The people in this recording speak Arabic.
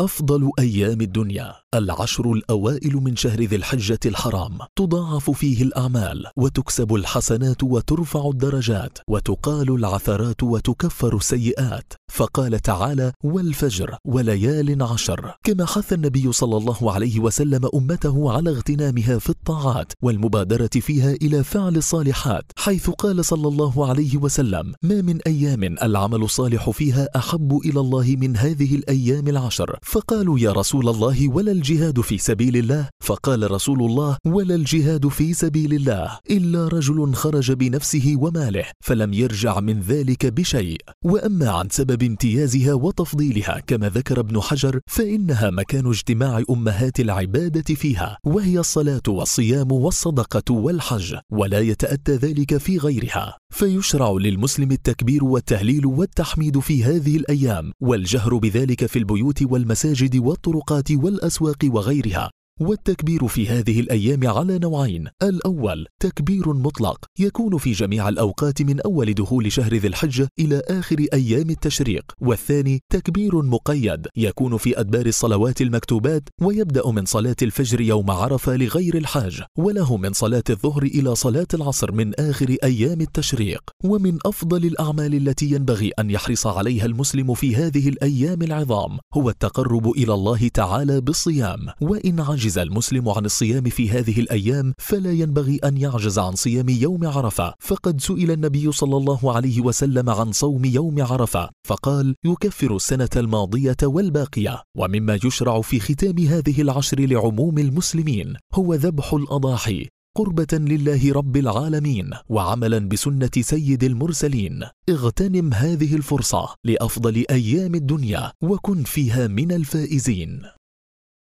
أفضل أيام الدنيا العشر الأوائل من شهر ذي الحجة الحرام تضاعف فيه الأعمال وتكسب الحسنات وترفع الدرجات وتقال العثرات وتكفر السيئات فقال تعالى والفجر وليال عشر كما حث النبي صلى الله عليه وسلم أمته على اغتنامها في الطاعات والمبادرة فيها إلى فعل الصالحات حيث قال صلى الله عليه وسلم ما من أيام العمل الصالح فيها أحب إلى الله من هذه الأيام العشر فقالوا يا رسول الله ولا الجهاد في سبيل الله فقال رسول الله ولا الجهاد في سبيل الله إلا رجل خرج بنفسه وماله فلم يرجع من ذلك بشيء وأما عن سبب امتيازها وتفضيلها كما ذكر ابن حجر فإنها مكان اجتماع أمهات العبادة فيها وهي الصلاة والصيام والصدقة والحج ولا يتأتى ذلك في غيرها فيشرع للمسلم التكبير والتهليل والتحميد في هذه الايام والجهر بذلك في البيوت والمساجد والطرقات والاسواق وغيرها والتكبير في هذه الأيام على نوعين الأول تكبير مطلق يكون في جميع الأوقات من أول دخول شهر ذي الحجة إلى آخر أيام التشريق والثاني تكبير مقيد يكون في أدبار الصلوات المكتوبات ويبدأ من صلاة الفجر يوم عرفة لغير الحاج وله من صلاة الظهر إلى صلاة العصر من آخر أيام التشريق ومن أفضل الأعمال التي ينبغي أن يحرص عليها المسلم في هذه الأيام العظام هو التقرب إلى الله تعالى بالصيام وإن عجز عجز المسلم عن الصيام في هذه الأيام فلا ينبغي أن يعجز عن صيام يوم عرفة فقد سئل النبي صلى الله عليه وسلم عن صوم يوم عرفة فقال يكفر السنة الماضية والباقية ومما يشرع في ختام هذه العشر لعموم المسلمين هو ذبح الأضاحي قربة لله رب العالمين وعملا بسنة سيد المرسلين اغتنم هذه الفرصة لأفضل أيام الدنيا وكن فيها من الفائزين